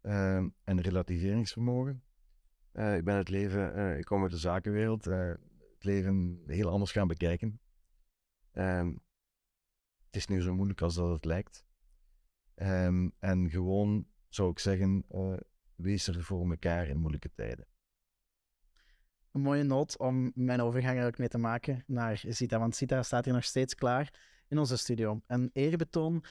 ehm, en relativeringsvermogen. Eh, ik ben het leven, eh, ik kom uit de zakenwereld, eh, het leven heel anders gaan bekijken. Ehm, het is niet zo moeilijk als dat het lijkt. Ehm, en gewoon zou ik zeggen, wees er voor elkaar in moeilijke tijden. Een mooie noot om mijn overgang er ook mee te maken naar Sita, want Sita staat hier nog steeds klaar in onze studio. Een eerbetoon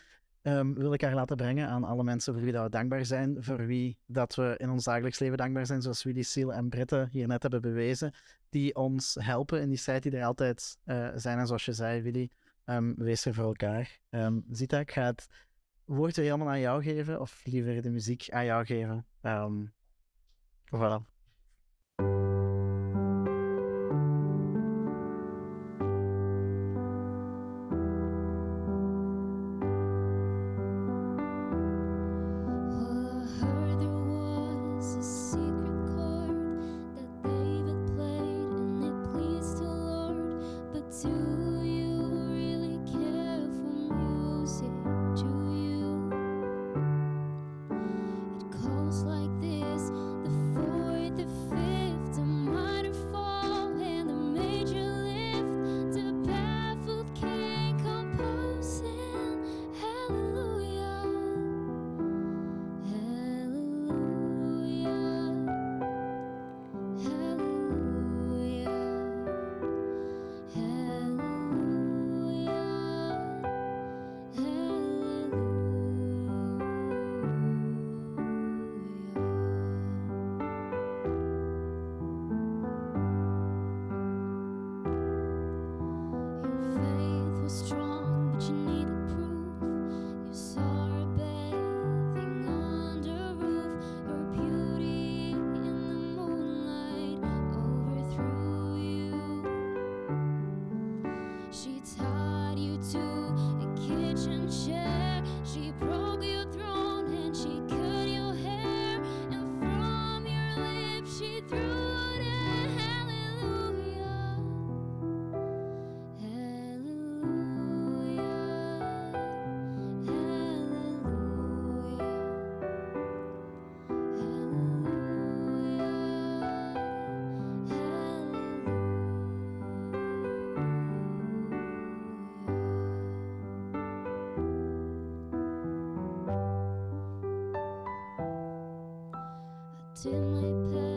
Ehm, wil ik haar laten brengen aan alle mensen voor wie dat we dankbaar zijn, voor wie dat we in ons dagelijks leven dankbaar zijn, zoals Willy, Seal en Britten hier net hebben bewezen, die ons helpen in die strijd die er altijd eh, zijn. En zoals je zei, Willy, ehm, wees er voor elkaar. Um, Zita, ik ga het woord helemaal aan jou geven, of liever de muziek aan jou geven. voilà. to To my past.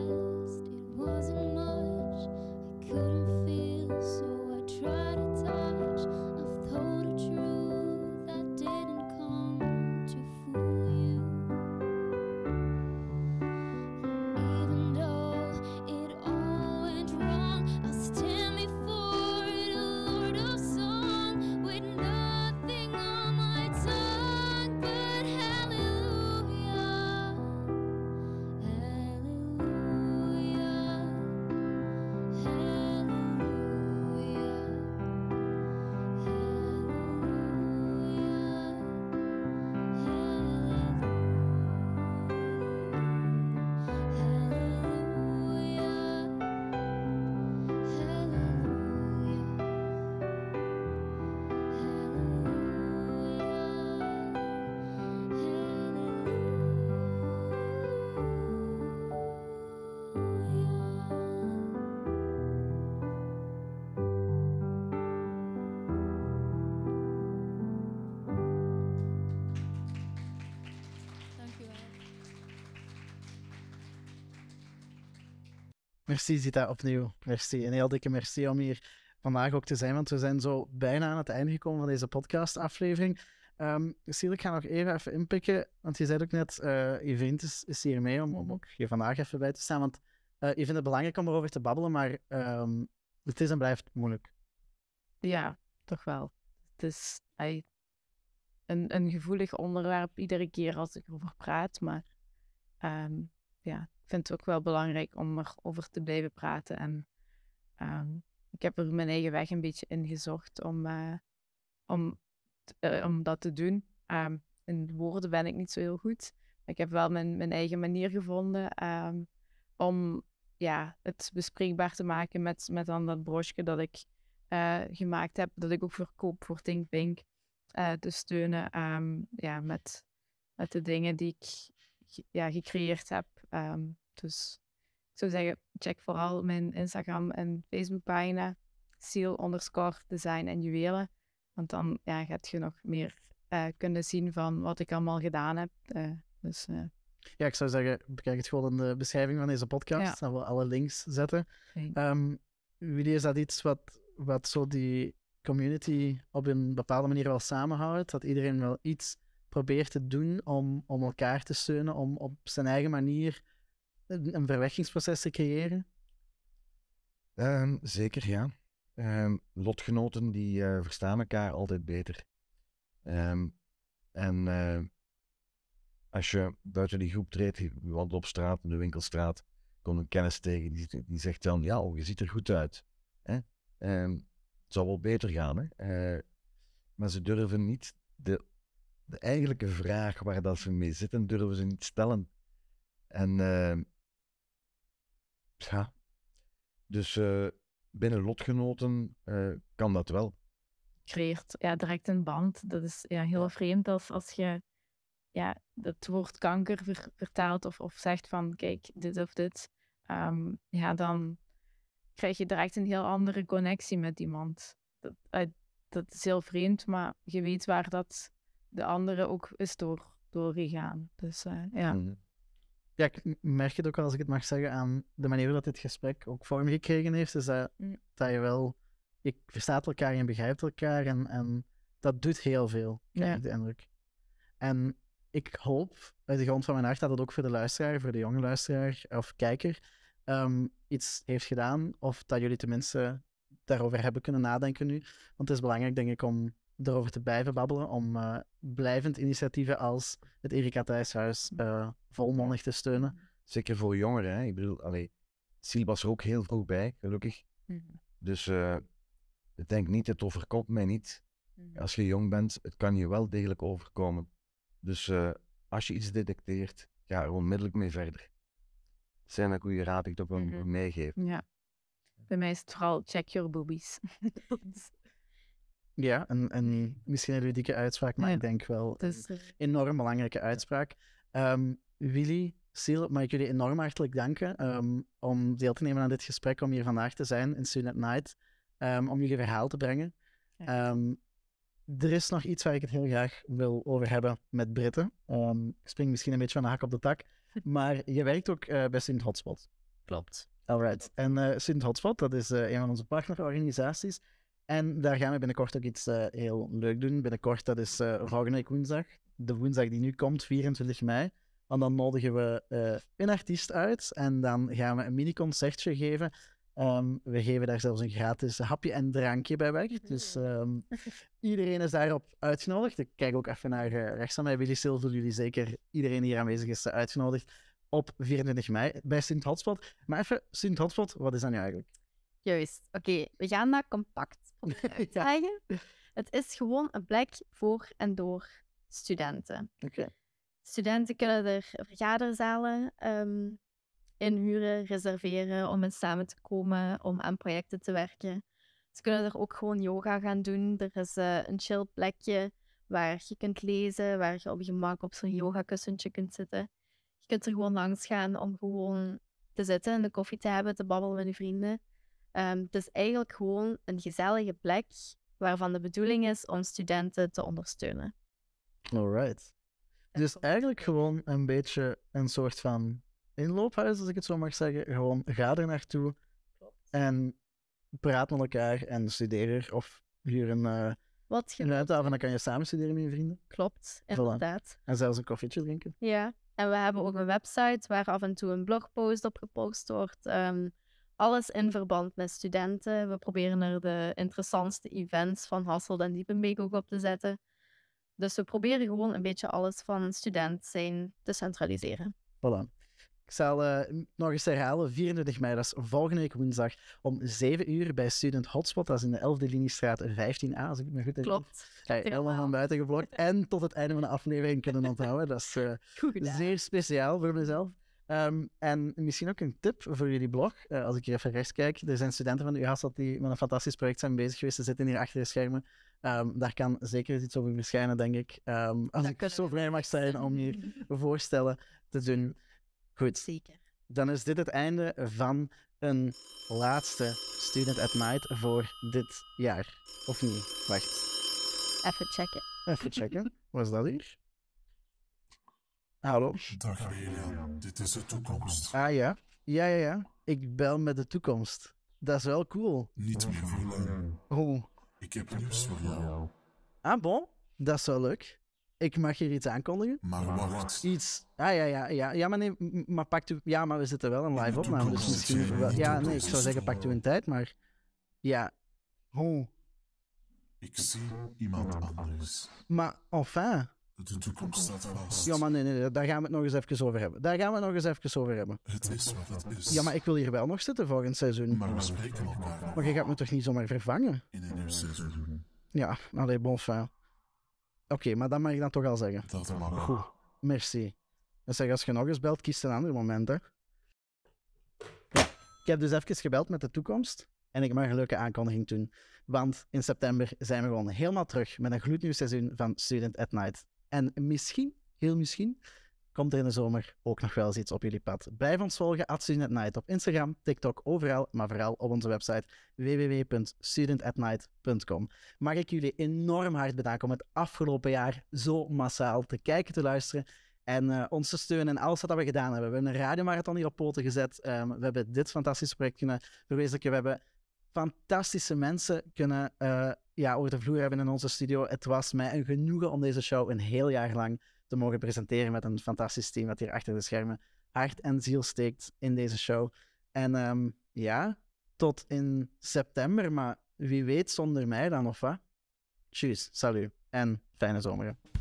merci Zita opnieuw. Merci. Een heel dikke merci om hier vandaag ook te zijn, want we zijn zo bijna aan het einde gekomen van deze podcast-aflevering. Um, ik ga nog even, even inpikken, want je zei ook net, uh, eh, vriend is hier mee om, om ook je vandaag even bij te staan, want uh, je vindt het belangrijk om erover te babbelen, maar ehm, het is en blijft moeilijk. Ja, toch wel. Het is een, een gevoelig onderwerp iedere keer als ik erover praat, maar ehm, ja, vind het ook wel belangrijk om erover te blijven praten. En ehm, ik heb er mijn eigen weg een beetje in gezocht om, eh, om, eh, om dat te doen. Ehm, in woorden ben ik niet zo heel goed. Ik heb wel mijn, mijn eigen manier gevonden ehm, om ja, het bespreekbaar te maken met, met dan dat broosje dat ik eh, gemaakt heb, dat ik ook verkoop voor Thinkpink. te steunen ja, met, met de dingen die ik ja, gecreëerd heb Ehm, dus ik zou zeggen, check vooral mijn Instagram en Facebookpagina. Seal underscore design en juwelen. Want dan ja, heb je nog meer eh, kunnen zien van wat ik allemaal gedaan heb. Eh, dus, eh. Ja, ik zou zeggen, bekijk het gewoon in de beschrijving van deze podcast. dan Dan ik alle links zetten. Um, is dat iets wat, wat zo die community op een bepaalde manier wel samenhoudt? Dat iedereen wel iets Probeer te doen om, om elkaar te steunen, om op zijn eigen manier een verwekkingsproces te creëren? Ehm, zeker, ja. Ehm, lotgenoten die eh, verstaan elkaar altijd beter. Ehm, en eh, als je buiten die groep treedt, je op straat, in de winkelstraat, komt een kennis tegen die, die zegt dan, ja, oh, je ziet er goed uit. Hè? het zal wel beter gaan, hè? Eh, maar ze durven niet de de eigenlijke vraag waar dat ze mee zitten, durven ze niet stellen. En uh, ja, dus eh, binnen lotgenoten eh, kan dat wel. Creëert ja, direct een band. Dat is ja, heel vreemd als, als je ja, het woord kanker vertaalt of, of zegt van kijk, dit of dit. Ehm, ja, dan krijg je direct een heel andere connectie met iemand. Dat, dat is heel vreemd, maar je weet waar dat de andere ook is door, doorgegaan. Dus eh, ja. Mhm. Ja, ik merk het ook al als ik het mag zeggen, aan de manier waarop dit gesprek ook vorm gekregen heeft, is dat, mm. dat je wel, ik verstaat elkaar en begrijpt elkaar en, en dat doet heel veel, krijg de indruk. En ik hoop uit de grond van mijn hart dat het ook voor de luisteraar, voor de jonge luisteraar of kijker, ehm, iets heeft gedaan. Of dat jullie tenminste daarover hebben kunnen nadenken nu. Want het is belangrijk, denk ik, om erover te blijven babbelen, om eh, blijvend initiatieven als het Erika Thijshuis uh, volmondig te steunen. Zeker voor jongeren, hè? ik bedoel, allee, silbas was er ook heel vroeg bij, gelukkig. Mhm. Dus eh, ik denk niet, het overkomt mij niet. Mhm. Als je jong bent, het kan je wel degelijk overkomen. Dus als je iets detecteert, ga er onmiddellijk mee verder. zijn een goede raad ik toch wel mm Ja. Bij mij is het vooral check your boobies. Ja, een, misschien een ludieke uitspraak, maar ik denk wel een eh, enorm belangrijke uitspraak. Um, Willy, Siel, mag ik jullie enorm hartelijk danken ehm, om deel te nemen aan dit gesprek, om hier vandaag te zijn in Student Night, ehm, om jullie verhaal te brengen. er is nog iets waar ik het heel graag wil over hebben met Britten. ik spring misschien een beetje van de hak op de tak, maar je werkt ook uh, bij Student Hotspot. Klopt. Alright. En uh, Student Hotspot, dat is een van onze partnerorganisaties. En daar gaan we binnenkort ook iets eh, heel leuk doen. Binnenkort, dat is uh, eh, Ragnarok woensdag. De woensdag die nu komt, 24 mei. Want dan nodigen we eh, een artiest uit en dan gaan we een mini-concertje geven. Ehm, we geven daar zelfs een gratis hapje en drankje bij weg. Dus ehm, iedereen is daarop uitgenodigd. Ik kijk ook even naar rechts aan mij. Willy Silver, jullie zeker iedereen die hier aanwezig is uitgenodigd op 24 mei bij Sint Hotspot. Maar even, Sint Hotspot, wat is dat nu eigenlijk? Juist. Oké, we gaan dat compact uitleggen. Het is gewoon een plek voor en door studenten. Studenten kunnen er vergaderzalen um, ehm, inhuren, reserveren om eens samen te komen, om aan projecten te werken. Ze kunnen er ook gewoon yoga gaan doen. Er is eh, een chill plekje waar je kunt lezen, waar je op je gemak op zo'n yogakussentje kunt zitten. Je kunt er gewoon langs gaan om gewoon te zitten en de koffie te hebben, te babbelen met je vrienden het ehm, is dus eigenlijk gewoon een gezellige plek waarvan de bedoeling mhm. is om studenten te ondersteunen. Alright. Dus eigenlijk gewoon een beetje een soort van inloophuis, als ik het zo mag zeggen. Gewoon ga er naartoe en praat met elkaar en studeer er. Of hier een, uh, Wat en dan kan je samen studeren met je vrienden. Klopt, inderdaad. En zelfs een koffietje drinken. Ja, en we hebben ook een website waar af en toe een blogpost op gepost wordt. Ehm, alles in verband met studenten. We proberen er de interessantste events van Hasselt en Diepenbeek ook op te zetten. Dus we proberen gewoon een beetje alles van student zijn te centraliseren. Voilà. Ik zal eh, nog eens herhalen, 24 mei, dat is volgende week woensdag om 7 uur bij Student Hotspot. Dat is in de 11e liniestraat 15a, als ik me goed Klopt. helemaal van buiten geblokt. en tot het einde van de aflevering kunnen onthouden. Dat is eh, zeer speciaal voor mezelf. Ehm, en misschien ook een tip voor jullie blog. Eh, als ik hier even rechts kijk, er zijn studenten van de UHASAT die met een fantastisch project zijn bezig geweest. Ze zitten hier achter de schermen. Ehm, daar kan zeker iets over verschijnen, denk ik. Ehm, als ik zo vrij mag zijn om hier voorstellen te doen. Goed. Zeker. Dan is dit het einde van een laatste Student at Night voor dit jaar. Of niet? Wacht. Even checken. Even checken. is dat hier? Hallo? Dag William, dit is de toekomst. Ah ja? Ja, ja, ja. Ik bel met de toekomst. Dat is wel cool. Niet meer voor Oh. Ik heb nieuws voor jou. Ah bon? Dat is wel leuk. Ik mag hier iets aankondigen. Maar wacht. Iets. Ah ja, ja, ja. Ja, maar, nee, maar pakt u. Ja, maar we zitten wel een live op, Dus misschien. Wel... Ja, nee, ik zou zeggen, pakt u een tijd, maar. Ja. Hoe? Ik zie iemand anders. Maar enfin. De toekomst staat aan vast. Ja, maar nee, nee, daar gaan we het nog eens even over hebben. Daar gaan we het nog eens even over hebben. Het is wat het is. Ja, maar ik wil hier wel nog zitten voor volgend seizoen. Maar we spreken elkaar nog. Maar je gaat me toch niet zomaar vervangen? In een nieuw seizoen. Ja, allee, bon Oké, maar dat mag ik dan toch al zeggen. Dat mag Goed, merci. En zeg, als je nog eens belt, kies een ander moment, hè. ik heb dus even gebeld met de toekomst. En ik mag een leuke aankondiging doen. Want in september zijn we gewoon helemaal terug met een gloednieuw seizoen van Student at Night. En misschien, heel misschien, komt er in de zomer ook nog wel eens iets op jullie pad. Blijf ons volgen at Student Night op Instagram, TikTok, overal, maar vooral op onze website www.studentatnight.com. Mag ik jullie enorm hard bedanken om het afgelopen jaar zo massaal te kijken, te luisteren en uh, ons te steunen en alles wat we gedaan hebben. We hebben een radiomarathon hier op poten gezet. Ehm, we hebben dit fantastische project kunnen verwezenlijken. We hebben fantastische mensen kunnen eh, ja, over de vloer hebben in onze studio. Het was mij een genoegen om deze show een heel jaar lang te mogen presenteren met een fantastisch team wat hier achter de schermen hart en ziel steekt in deze show. En ehm, ja, tot in september, maar wie weet zonder mij dan of wat. Tjus, salut en fijne zomer.